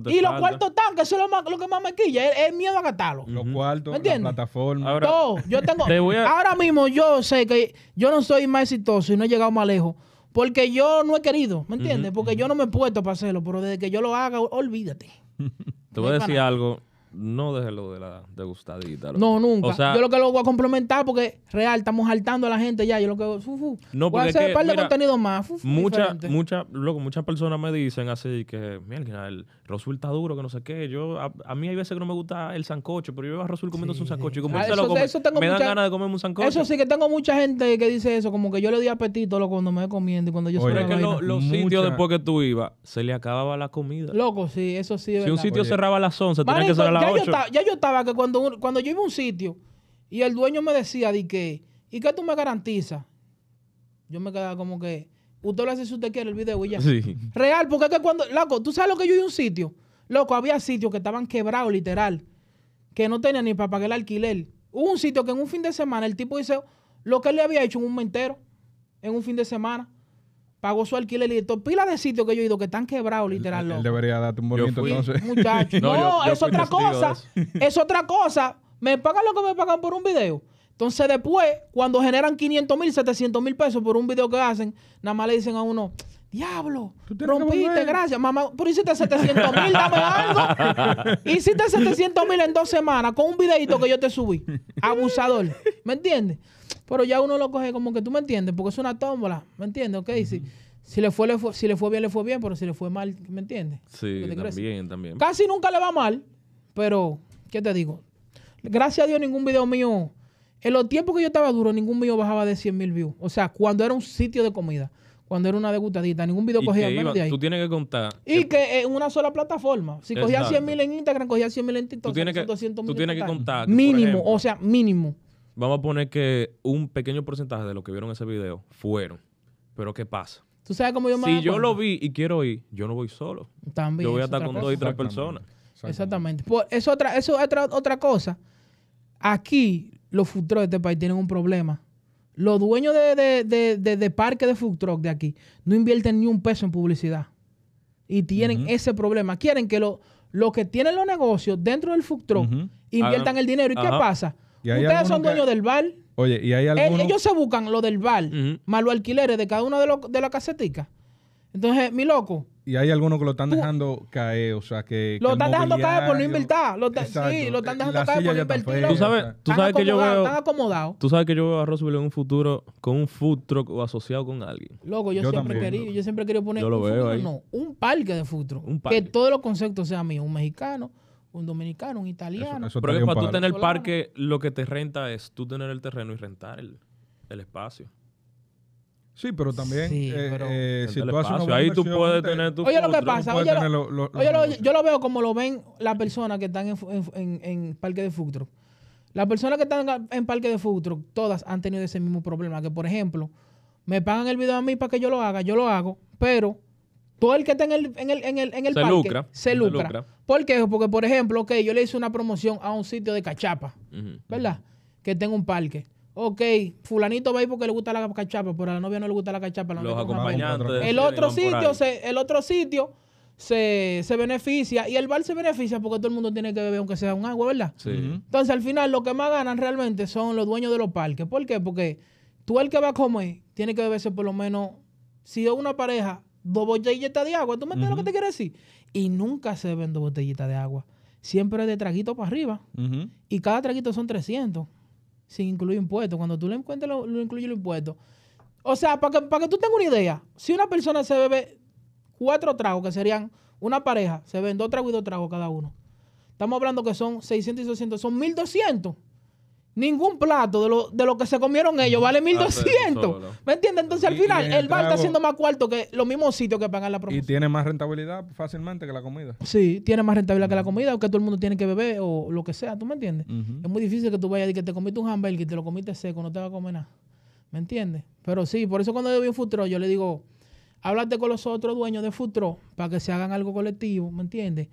y los cuartos tanques eso es lo, más, lo que más me quilla, es miedo a gastarlo. Los cuartos, ¿Me entiendes? plataforma. Ahora, Yo Ahora mismo yo sé que yo no soy más exitoso y no he llegado más lejos. Porque yo no he querido, ¿me entiendes? Porque yo no me he puesto para hacerlo, pero desde que yo lo haga, olvídate. Te voy a decir algo no déjelo lo de la degustadita. No, nunca. yo lo que lo voy a complementar porque real, estamos saltando a la gente ya. Yo lo que. No, voy a hacer un par de contenido más. muchas, muchas, loco, muchas personas me dicen así que, mira, el Rosul está duro, que no sé qué. Yo, a, mí hay veces que no me gusta el sancocho, pero yo iba a Rosul comiéndose un sancocho. Y ah, como me dan ganas de comer un sancocho. Eso sí, que tengo mucha gente que dice eso, como que yo le doy apetito loco, cuando me comiendo y cuando yo Oye, es que los sitios después que tú ibas, se le acababa la comida. Loco, sí, eso sí. si un sitio cerraba a las 11, que cerrar ya, yo estaba, que cuando, cuando yo iba a un sitio y el dueño me decía, di que, ¿y qué tú me garantizas? Yo me quedaba como que, usted lo hace si usted quiere el video y ya. Real, porque es que cuando, loco, tú sabes lo que yo iba a un sitio. Loco, había sitios que estaban quebrados, literal, que no tenían ni para pagar el alquiler. Hubo un sitio que en un fin de semana el tipo dice lo que él le había hecho en un mentero, en un fin de semana pagó su alquiler y esto. Pila de sitios que yo he ido que están quebrados, literal. Él, debería darte un entonces. no, es otra cosa. Es otra cosa. Me pagan lo que me pagan por un video. Entonces, después, cuando generan 500 mil, 700 mil pesos por un video que hacen, nada más le dicen a uno. Diablo, rompiste, gracias. Mamá, pero hiciste 700 mil, dame algo. hiciste 700 mil en dos semanas con un videito que yo te subí. Abusador. ¿Me entiendes? Pero ya uno lo coge como que tú me entiendes, porque es una tómbola, ¿me entiendes? Ok, si, si, le fue, si le fue bien, le fue bien, pero si le fue mal, ¿me entiendes? Sí, también, también. Casi nunca le va mal, pero, ¿qué te digo? Gracias a Dios, ningún video mío, en los tiempos que yo estaba duro, ningún mío bajaba de 100 mil views. O sea, cuando era un sitio de comida cuando era una degustadita. Ningún video cogía menos de ahí. Tú tienes que contar. Y que en una sola plataforma. Si cogía 100 mil en Instagram, cogía 100 mil en TikTok. Tú tienes que, tú tienes que contar. mínimo, o sea, mínimo vamos a poner que un pequeño porcentaje de los que vieron ese video fueron. Pero ¿qué pasa? ¿Tú sabes yo Si yo lo vi y quiero ir, yo no voy solo. También. Yo voy a estar con dos y tres personas. Exactamente. es otra, eso otra, cosa. Aquí los food de este país tienen un problema. Los dueños de, de, de, de, parque de food truck de aquí no invierten ni un peso en publicidad. Y tienen ese problema. Quieren que los que tienen los negocios dentro del food truck inviertan el dinero. ¿Y qué pasa? Ustedes son dueños del bar. Oye, ¿y hay eh, algunos? Ellos se buscan lo del bar, más los alquileres de cada una de, de las caseticas. Entonces, mi loco. Y hay algunos que lo están dejando caer, o sea, que. Lo están dejando caer por no invertir. Sí, lo están dejando caer por no invertir. Tú sabes, tú sabes que yo veo. Tú sabes que yo veo a Roosevelt en un futuro con un food truck o asociado con alguien. Loco, yo, siempre quería, yo siempre quería poner. un futuro, No, un parque de food truck. Que todos los conceptos sean míos. Un mexicano, un dominicano, un italiano. Pero para tú tener el parque, lo que te renta es tú tener el terreno y rentar el, espacio. Sí, pero también sí, eh, pero eh, si ahí tú puedes tener tu Oye, lo que pasa, oye, yo lo veo como lo ven las personas que están en, en, en parque de futuro. Las personas que están en parque de futuro, todas han tenido ese mismo problema, que por ejemplo, me pagan el video a mí para que yo lo haga, yo lo hago, pero todo el que está en el, en parque se, lucra. se ¿Por qué? Porque, por ejemplo, okay yo le hice una promoción a un sitio de cachapa, ¿verdad? Que tenga un parque. Ok, fulanito va ahí porque le gusta la cachapa, pero a la novia no le gusta la cachapa. Los acompañantes. El otro, sitio se, el otro sitio se, beneficia y el bar se beneficia porque todo el mundo tiene que beber aunque sea un agua, ¿verdad? Sí. Entonces, al final, lo que más ganan realmente son los dueños de los parques. ¿Por qué? Porque tú el que va a comer tiene que beberse por lo menos, si es una pareja, dos botellitas de agua. ¿Tú me entiendes lo que te quiero decir? Y nunca se ven dos botellitas de agua. Siempre de traguito para arriba. Y cada traguito son 300, sin incluir impuestos. Cuando tú le encuentres lo, incluye los impuestos. O sea, para que, para que tú tengas una idea, si una persona se bebe cuatro tragos, que serían una pareja, se ven dos tragos y dos tragos cada uno. Estamos hablando que son 600 y 600, son 1200. Ningún plato de lo, de lo que se comieron ellos vale 1200. Ah, ¿Me entiendes? Entonces al final el, bar está siendo más cuarto que los mismos sitios que pagan la promoción. Y tiene más rentabilidad fácilmente que la comida. Sí, tiene más rentabilidad que la comida, que todo el mundo tiene que beber o lo que sea. ¿Tú me entiendes? Es muy difícil que tú vayas y que te comiste un hamburger y te lo comiste seco, no te va a comer nada. ¿Me entiendes? Pero sí, por eso cuando yo vi un futuro yo le digo, háblate con los otros dueños de Futro para que se hagan algo colectivo, ¿me entiendes?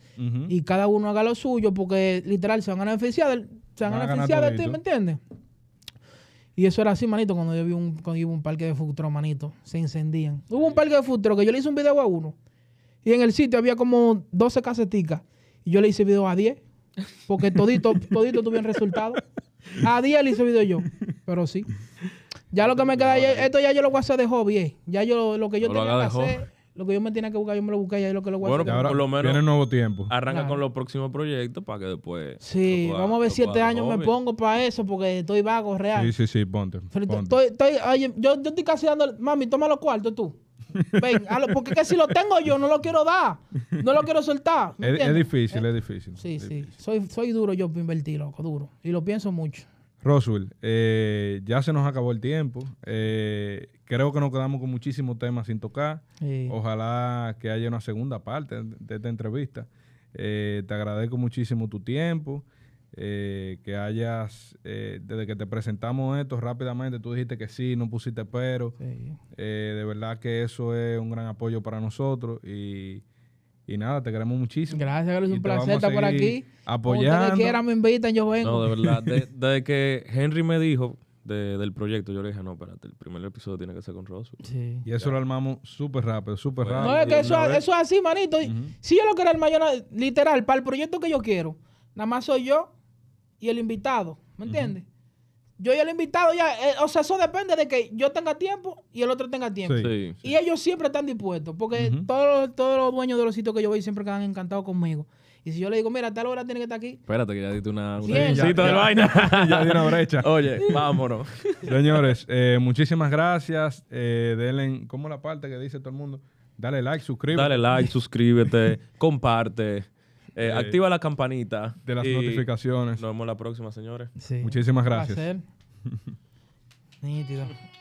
Y cada uno haga lo suyo porque literal se van a beneficiar, se van, a beneficiar de ti, ¿me entiendes? Y eso era así, manito, cuando yo vi un, cuando un parque de Futro, manito. Se encendían. Hubo un parque de Futro que yo le hice un video a uno. Y en el sitio había como 12 caseticas. Y yo le hice video a 10. Porque todito, todito tuvieron resultado. A 10 le hice video yo. Pero sí. Ya lo que me queda, esto ya yo lo voy a hacer de hobby, eh. Ya yo lo que yo tenía que hacer, lo que yo me tenía que buscar, yo me lo busqué, ya lo que lo voy a hacer. Ahora pues, por lo menos nuevo tiempo. Arranca con los próximos proyectos para que después. Sí, vamos a ver si este año me pongo para eso, porque estoy vago real. Sí, sí, sí, ponte. Estoy, estoy, yo, estoy casi dando. Mami, toma los cuartos tú. Ven, porque que si lo tengo yo, no lo quiero dar. No lo quiero soltar. Es, difícil, eh, es difícil. Sí, sí. Soy, soy duro yo para invertir, loco, duro. Y lo pienso mucho. Roswell, eh, ya se nos acabó el tiempo. Eh, creo que nos quedamos con muchísimos temas sin tocar. Ojalá que haya una segunda parte de esta entrevista. Eh, te agradezco muchísimo tu tiempo. que hayas, desde que te presentamos esto rápidamente, tú dijiste que sí, no pusiste pero. de verdad que eso es un gran apoyo para nosotros y y nada, te queremos muchísimo. Gracias, Carlos. Un placer estar por aquí. Apoyando. me invitan, yo vengo. No, de verdad. desde que Henry me dijo del proyecto, yo le dije, no, espérate, el primer episodio tiene que ser con Rosso. Y eso lo armamos súper rápido, súper rápido. No, es que eso, eso, es así, manito. Si yo lo quiero armar, yo, literal, para el proyecto que yo quiero, nada más soy yo y el invitado. ¿Me entiendes? Yo ya lo invitado, ya. Eh, o sea, eso depende de que yo tenga tiempo y el otro tenga tiempo. y ellos siempre están dispuestos, porque todos, todos los dueños de los sitios que yo voy siempre quedan encantados conmigo. Y si yo le digo, mira, tal hora tiene que estar aquí. Espérate, que ya diste una, una ya, de vaina. ya di una brecha. Oye, vámonos. Señores, eh, muchísimas gracias. Eh, denle, ¿cómo la parte que dice todo el mundo? Dale like, suscríbete. Dale like, suscríbete, comparte. Eh, eh, activa la campanita. De las notificaciones. Nos vemos la próxima, señores. Muchísimas gracias. Nítido.